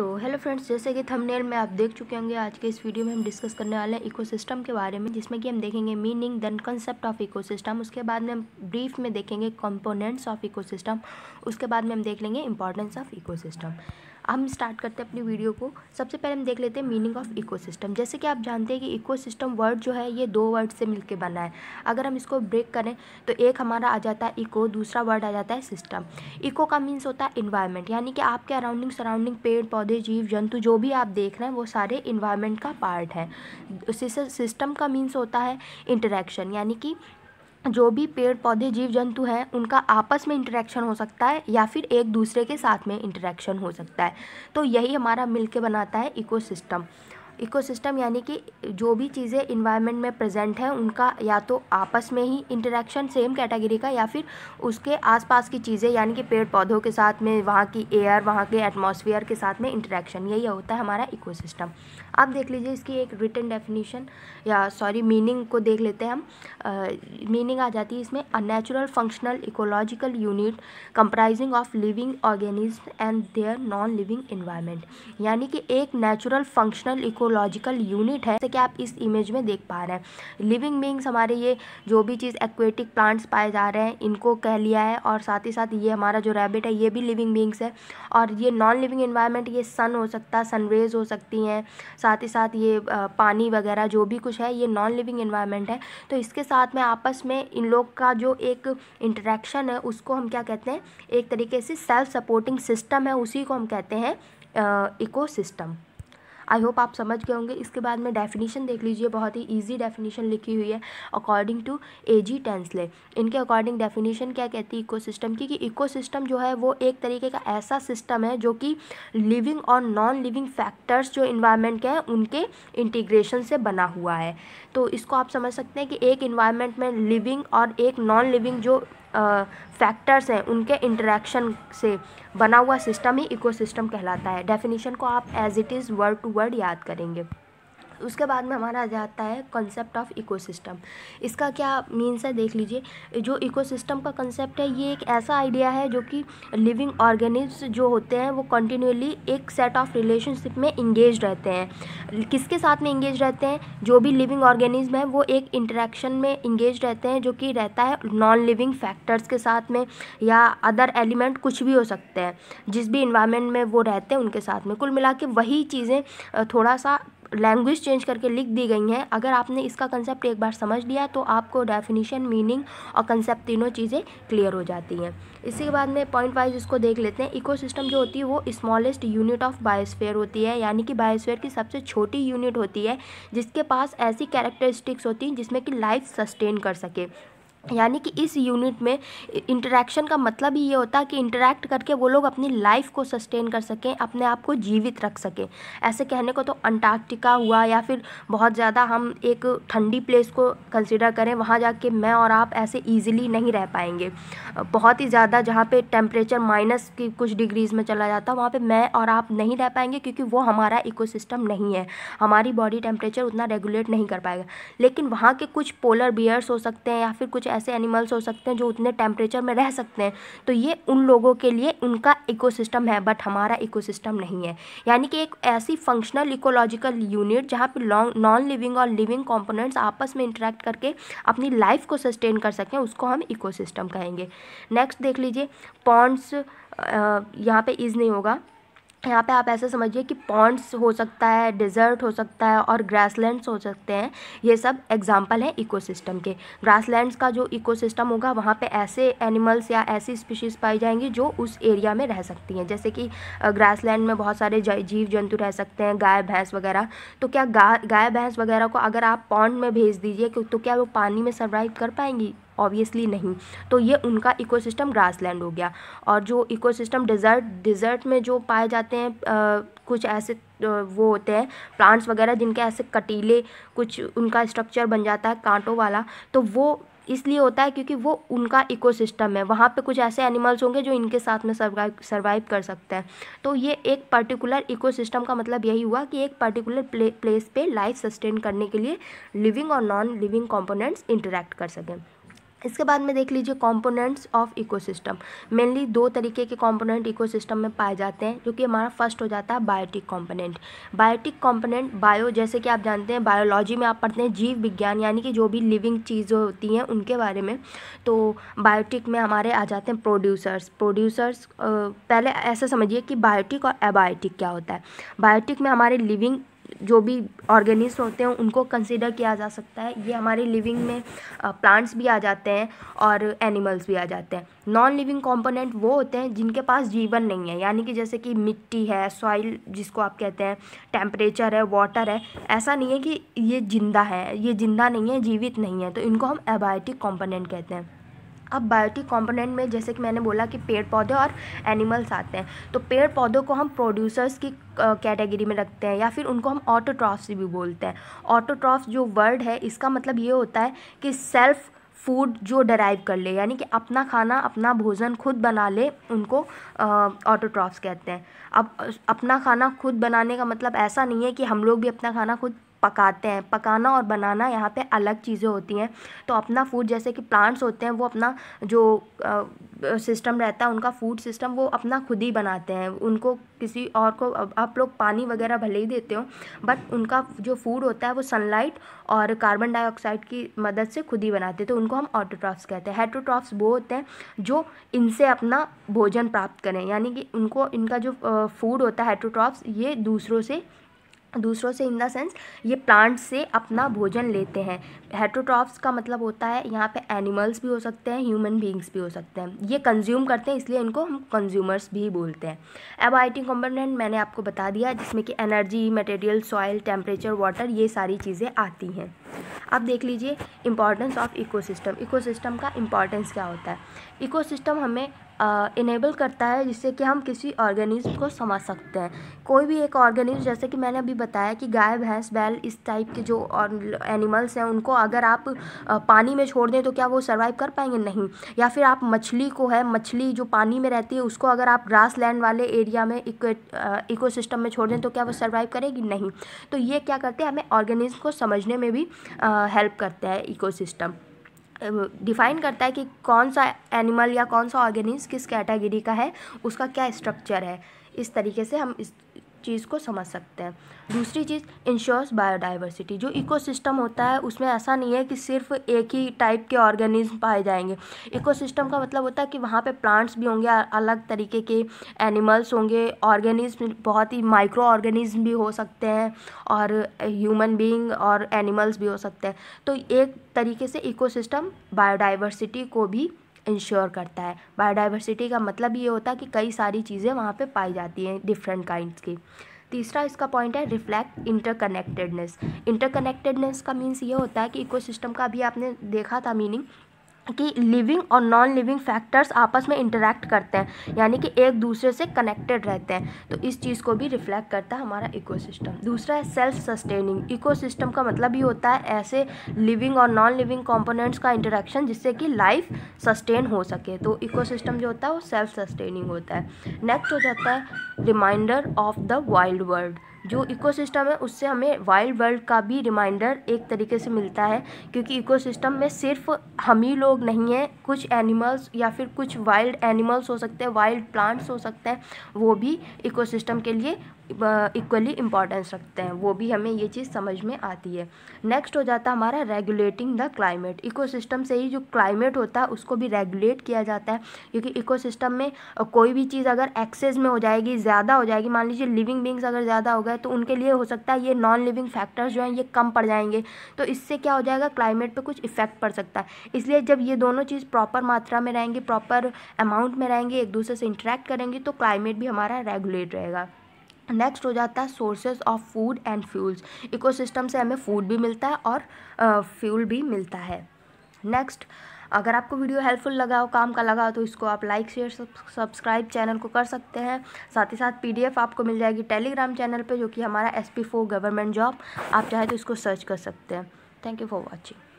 तो hello friends जैसे कि थंबनेल में आप देख चुके होंगे आज के इस वीडियो में हम डिस्कस करने वाले हैं इकोसिस्टम के बारे में जिसमें कि हम देखेंगे meaning then concept of ecosystem उसके बाद में हम ब्रीफ में देखेंगे कंपोनेंट्स ऑफ इकोसिस्टम उसके बाद में हम देख लेंगे इंपॉर्टेंस ऑफ इकोसिस्टम हम स्टार्ट करते हैं अपनी वीडियो को सबसे पहले हम देख लेते हैं मीनिंग ऑफ इकोसिस्टम जैसे कि आप जानते हैं कि इकोसिस्टम वर्ड जो है ये दो वर्ड से मिलकर बना है अगर हम इसको ब्रेक करें तो एक हमारा आ जाता है इको दूसरा वर्ड आ जाता है सिस्टम इको का मीन्स होता है इन्वायरमेंट यानी कि आपके अराउंडिंग सराउंडिंग पेड़ पौधे जीव जंतु जो भी आप देख रहे हैं वो सारे इन्वायरमेंट का पार्ट है सिस्टम का मीन्स होता है इंटरेक्शन यानी कि जो भी पेड़ पौधे जीव जंतु हैं उनका आपस में इंटरेक्शन हो सकता है या फिर एक दूसरे के साथ में इंटरेक्शन हो सकता है तो यही हमारा मिलके बनाता है इकोसिस्टम इकोसिस्टम यानी कि जो भी चीज़ें इन्वायरमेंट में प्रेजेंट हैं उनका या तो आपस में ही इंटरेक्शन सेम कैटेगरी का या फिर उसके आसपास की चीज़ें यानी कि पेड़ पौधों के साथ में वहाँ की एयर वहाँ के एटमॉस्फेयर के साथ में इंटरेक्शन यही होता है हमारा इको आप देख लीजिए इसकी एक रिटर्न डेफिनेशन या सॉरी मीनिंग को देख लेते हैं हम मीनिंग आ जाती है इसमें a natural functional ecological unit comprising of living organism and their non living environment यानी कि एक natural functional eco biological unit है जैसे कि आप इस इमेज में देख पा रहे हैं लिविंग बींग्स हमारे ये जो भी चीज़ एक्वेटिक प्लांट्स पाए जा रहे हैं इनको कह लिया है और साथ ही साथ ये हमारा जो रैबिट है ये भी लिविंग बींग्स है और ये नॉन लिविंग इन्वायरमेंट ये सन हो सकता है सनरेज हो सकती हैं साथ ही साथ ये पानी वगैरह जो भी कुछ है ये नॉन लिविंग इन्वायरमेंट है तो इसके साथ में आपस में इन लोग का जो एक इंटरेक्शन है उसको हम क्या कहते हैं एक तरीके से सेल्फ सपोर्टिंग सिस्टम है उसी को हम कहते हैं इकोसिस्टम सिस्टम आई होप आप समझ गए होंगे इसके बाद में डेफिनेशन देख लीजिए बहुत ही ईजी डेफिनेशन लिखी हुई है according to A G Tansley इनके अकॉर्डिंग डेफिनेशन क्या कहती है सिस्टम की कि सिस्टम जो है वो एक तरीके का ऐसा सिस्टम है जो कि लिविंग और नॉन लिविंग फैक्टर्स जो इन्वायरमेंट के हैं उनके इंटीग्रेशन से बना हुआ है तो इसको आप समझ सकते हैं कि एक इन्वायरमेंट में लिविंग और एक नॉन लिविंग जो फैक्टर्स हैं उनके इंटरेक्शन से बना हुआ सिस्टम ही इकोसिस्टम कहलाता है डेफिनेशन को आप as it is word to word याद करेंगे उसके बाद में हमारा आ जाता है कॉन्सेप्ट ऑफ इकोसिस्टम इसका क्या मीन्स है देख लीजिए जो इकोसिस्टम का कंसेप्ट है ये एक ऐसा आइडिया है जो कि लिविंग ऑर्गेनिज्म जो होते हैं वो कंटिन्यूली एक सेट ऑफ रिलेशनशिप में इंगेज रहते हैं किसके साथ में इंगेज रहते हैं जो भी लिविंग ऑर्गेनिज्म है वो एक इंटरेक्शन में इंगेज रहते हैं जो कि रहता है नॉन लिविंग फैक्टर्स के साथ में या अदर एलिमेंट कुछ भी हो सकते हैं जिस भी इन्वायरमेंट में वो रहते हैं उनके साथ में कुल मिला के वही चीज़ें थोड़ा सा लैंग्वेज चेंज करके लिख दी गई हैं अगर आपने इसका कंसेप्ट एक बार समझ लिया तो आपको डेफिनेशन मीनिंग और कंसेप्ट तीनों चीज़ें क्लियर हो जाती हैं इसी के बाद में पॉइंट वाइज इसको देख लेते हैं इकोसिस्टम जो होती है वो स्मॉलेस्ट यूनिट ऑफ बायोस्फेयर होती है यानी कि बायोस्फेयर की सबसे छोटी यूनिट होती है जिसके पास ऐसी कैरेक्टरिस्टिक्स होती हैं जिसमें कि लाइफ सस्टेन कर सके यानी कि इस यूनिट में इंटरेक्शन का मतलब ही ये होता है कि इंटरेक्ट करके वो लोग अपनी लाइफ को सस्टेन कर सकें अपने आप को जीवित रख सकें ऐसे कहने को तो अंटार्कटिका हुआ या फिर बहुत ज़्यादा हम एक ठंडी प्लेस को कंसिडर करें वहाँ जाके मैं और आप ऐसे ईजिली नहीं रह पाएंगे बहुत ही ज़्यादा जहाँ पर टेम्परेचर माइनस की कुछ डिग्रीज़ में चला जाता वहाँ पर मैं और आप नहीं रह पाएंगे क्योंकि वो हमारा इकोसिस्टम नहीं है हमारी बॉडी टेम्परेचर उतना रेगुलेट नहीं कर पाएगा लेकिन वहाँ के कुछ पोलर बियर्स हो सकते हैं या फिर कुछ ऐसे एनिमल्स हो सकते हैं जो उतने टेम्परेचर में रह सकते हैं तो ये उन लोगों के लिए उनका इको है बट हमारा इको नहीं है यानी कि एक ऐसी फंक्शनल इकोलॉजिकल यूनिट जहाँ पर लॉन्ग नॉन लिविंग और लिविंग कॉम्पोनेंट्स आपस में इंटरेक्ट करके अपनी लाइफ को सस्टेन कर सकें उसको हम इको कहेंगे नेक्स्ट देख लीजिए पॉन्ड्स यहाँ पे इज़ नहीं होगा यहाँ पे आप ऐसा समझिए कि पॉन्ड्स हो सकता है डिज़र्ट हो सकता है और ग्रासलैंड्स हो सकते हैं ये सब एग्जाम्पल हैं इकोसिस्टम के ग्रासलैंड्स का जो इकोसिस्टम होगा वहाँ पे ऐसे एनिमल्स या ऐसी स्पीशीज़ पाई जाएंगी जो उस एरिया में रह सकती हैं जैसे कि ग्रासलैंड में बहुत सारे जीव जंतु रह सकते हैं गाय भैंस वगैरह तो क्या गाय भैंस वगैरह को अगर आप पॉन्ड में भेज दीजिए तो क्या वो पानी में सर्वाइव कर पाएंगी ऑब्वियसली नहीं तो ये उनका इकोसिस्टम लैंड हो गया और जो इकोसिस्टम डिज़र्ट डिज़र्ट में जो पाए जाते हैं आ, कुछ ऐसे वो होते हैं प्लांट्स वगैरह जिनके ऐसे कटीले कुछ उनका स्ट्रक्चर बन जाता है कांटों वाला तो वो इसलिए होता है क्योंकि वो उनका इकोसिस्टम है वहाँ पे कुछ ऐसे एनिमल्स होंगे जो इनके साथ में सर्वाइव सर्वाइव कर सकते हैं तो ये एक पर्टिकुलर इकोसिस्टम का मतलब यही हुआ कि एक पर्टिकुलर प्ले, प्लेस पे लाइफ सस्टेन करने के लिए लिविंग और नॉन लिविंग कंपोनेंट्स इंटरेक्ट कर सकें इसके बाद में देख लीजिए कंपोनेंट्स ऑफ इकोसिस्टम मेनली दो तरीके के कंपोनेंट इकोसिस्टम में पाए जाते हैं जो कि हमारा फर्स्ट हो जाता है biotic component biotic component bio जैसे कि आप जानते हैं बायोलॉजी में आप पढ़ते हैं जीव विज्ञान यानी कि जो भी लिविंग चीज़ें होती हैं उनके बारे में तो बायोटिक में हमारे आ जाते हैं प्रोड्यूसर्स प्रोड्यूसर्स पहले ऐसा समझिए कि बायोटिक और एबायोटिक क्या होता है बायोटिक में हमारे लिविंग जो भी ऑर्गेनिज होते हैं उनको कंसिडर किया जा सकता है ये हमारे लिविंग में प्लांट्स भी आ जाते हैं और एनिमल्स भी आ जाते हैं नॉन लिविंग कॉम्पोनेंट वो होते हैं जिनके पास जीवन नहीं है यानी कि जैसे कि मिट्टी है सॉइल जिसको आप कहते हैं टेम्परेचर है वाटर है ऐसा नहीं है कि ये जिंदा है ये जिंदा नहीं है जीवित नहीं है तो इनको हम एबायोटिक कॉम्पोनेंट कहते हैं अब बायोटिक कंपोनेंट में जैसे कि मैंने बोला कि पेड़ पौधे और एनिमल्स आते हैं तो पेड़ पौधों को हम प्रोड्यूसर्स की कैटेगरी में रखते हैं या फिर उनको हम ऑटोट्रॉफ्स भी बोलते हैं ऑटोट्रॉफ्स जो वर्ड है इसका मतलब ये होता है कि सेल्फ़ फूड जो डराइव कर ले यानी कि अपना खाना अपना भोजन खुद बना ले उनको ऑटोट्रॉफ्स कहते हैं अब अपना खाना खुद बनाने का मतलब ऐसा नहीं है कि हम लोग भी अपना खाना खुद पकाते हैं पकाना और बनाना यहाँ पे अलग चीज़ें होती हैं तो अपना फूड जैसे कि प्लांट्स होते हैं वो अपना जो सिस्टम रहता है उनका फूड सिस्टम वो अपना खुद ही बनाते हैं उनको किसी और को आप लोग पानी वगैरह भले ही देते हो बट उनका जो फूड होता है वो सनलाइट और कार्बन डाइऑक्साइड की मदद से खुद ही बनाते हैं तो उनको हम ऑटोट्रॉफ्स कहते हैं हेट्रोट्रॉफ्स वो होते हैं जो इनसे अपना भोजन प्राप्त करें यानी कि उनको इनका जो फूड होता है हेट्रोट्रॉफ्स ये दूसरों से दूसरों से इन द सेंस ये प्लांट्स से अपना भोजन लेते हैं हेट्रोट्रॉफ्स का मतलब होता है यहाँ पे एनिमल्स भी हो सकते हैं ह्यूमन बींग्स भी हो सकते हैं ये कंज्यूम करते हैं इसलिए इनको हम कंज्यूमर्स भी बोलते हैं टी कॉम्पोनेंट मैंने आपको बता दिया जिसमें कि energy material soil temperature water ये सारी चीज़ें आती हैं अब देख लीजिए इम्पॉर्टेंस ऑफ इकोसिस्टम इकोसिस्टम का इम्पॉर्टेंस क्या होता है इकोसिस्टम हमें इनेबल करता है जिससे कि हम किसी ऑर्गेनिज्म को समझ सकते हैं कोई भी एक ऑर्गेनिज्म जैसे कि मैंने अभी बताया कि गाय भैंस बैल इस टाइप के जो एनिमल्स हैं उनको अगर आप पानी में छोड़ दें तो क्या वो सर्वाइव कर पाएंगे नहीं या फिर आप मछली को है मछली जो पानी में रहती है उसको अगर आप ग्रास लैंड वाले एरिया में इको सिस्टम में छोड़ दें तो क्या वो सर्वाइव करेगी नहीं तो ये क्या करते हैं हमें ऑर्गेनिज्म को समझने में भी हेल्प करता है इकोसिस्टम डिफाइन करता है कि कौन सा एनिमल या कौन सा ऑर्गेनिज किस कैटेगरी का है उसका क्या स्ट्रक्चर है इस तरीके से हम इस चीज़ को समझ सकते हैं दूसरी चीज़ इंश्योर्स बायोडाइवर्सिटी जो इकोसिस्टम होता है उसमें ऐसा नहीं है कि सिर्फ एक ही टाइप के ऑर्गेनिज्म पाए जाएंगे इकोसिस्टम का मतलब होता है कि वहाँ पे प्लांट्स भी होंगे अलग तरीके के एनिमल्स होंगे ऑर्गेनिज्म बहुत ही माइक्रो ऑर्गेनिज्म भी हो सकते हैं और ह्यूमन बींग और एनिमल्स भी हो सकते हैं तो एक तरीके से इकोसिस्टम बायोडाइवर्सिटी को भी इंश्योर करता है बायोडाइवर्सिटी का मतलब ये होता है कि कई सारी चीज़ें वहाँ पे पाई जाती हैं डिफरेंट काइंड की तीसरा इसका पॉइंट है रिफ्लेक्ट इंटरकनेक्टेडनेस इंटरकनेक्टेडनेस का मीन्स ये होता है कि इकोसिस्टम का भी आपने देखा था मीनिंग कि लिविंग और नॉन लिविंग फैक्टर्स आपस में इंटरेक्ट करते हैं यानी कि एक दूसरे से कनेक्टेड रहते हैं तो इस चीज़ को भी रिफ्लेक्ट करता है हमारा इकोसिस्टम दूसरा है सेल्फ सस्टेनिंग इकोसिस्टम का मतलब ही होता है ऐसे लिविंग और नॉन लिविंग कॉम्पोनेंट्स का इंटरेक्शन जिससे कि लाइफ सस्टेन हो सके तो इको जो होता है वो सेल्फ सस्टेनिंग होता है नेक्स्ट हो जाता है reminder of the wild world जो इकोसिस्टम है उससे हमें वाइल्ड वर्ल्ड का भी रिमाइंडर एक तरीके से मिलता है क्योंकि इकोसिस्टम में सिर्फ हम ही लोग नहीं हैं कुछ एनिमल्स या फिर कुछ वाइल्ड एनिमल्स हो सकते हैं वाइल्ड प्लांट्स हो सकते हैं वो भी इकोसिस्टम के लिए इक्वली इम्पॉर्टेंस रखते हैं वो भी हमें ये चीज़ समझ में आती है नेक्स्ट हो जाता है हमारा रेगुलेटिंग द क्लाइमेट इकोसिस्टम से ही जो क्लाइमेट होता है उसको भी रेगुलेट किया जाता है क्योंकि इकोसिस्टम में कोई भी चीज़ अगर एक्सेस में हो जाएगी ज़्यादा हो जाएगी मान लीजिए लिविंग बींग्स अगर ज़्यादा हो गए गए तो उनके लिए हो सकता है ये नॉन लिविंग फैक्टर्स जो हैं ये कम पड़ जाएंगे तो इससे क्या हो जाएगा क्लाइमेट पर कुछ इफेक्ट पड़ सकता है इसलिए जब ये दोनों चीज़ प्रॉपर मात्रा में रहेंगे प्रॉपर अमाउंट में रहेंगे एक दूसरे से इंटरेक्ट करेंगे तो क्लाइमेट भी हमारा रेगुलेट रहेगा नेक्स्ट हो जाता है sources of food and fuels ecosystem से हमें फूड भी मिलता है और फ्यूल भी मिलता है नेक्स्ट अगर आपको वीडियो हेल्पफुल लगा हो काम का लगा हो तो इसको आप लाइक शेयर सब्सक्राइब चैनल को कर सकते हैं साथ ही साथ पी आपको मिल जाएगी टेलीग्राम चैनल पर जो कि हमारा एस गवर्नमेंट जॉब आप चाहे तो इसको सर्च कर सकते हैं थैंक यू फॉर वॉचिंग